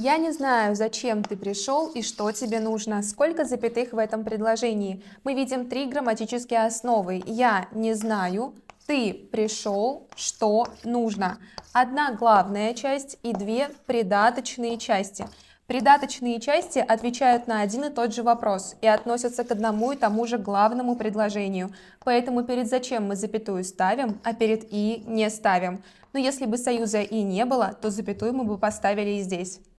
Я не знаю, зачем ты пришел и что тебе нужно, сколько запятых в этом предложении. Мы видим три грамматические основы. Я не знаю, ты пришел, что нужно. Одна главная часть и две придаточные части. Придаточные части отвечают на один и тот же вопрос и относятся к одному и тому же главному предложению. Поэтому перед «зачем» мы запятую ставим, а перед «и» не ставим. Но если бы союза «и» не было, то запятую мы бы поставили и здесь.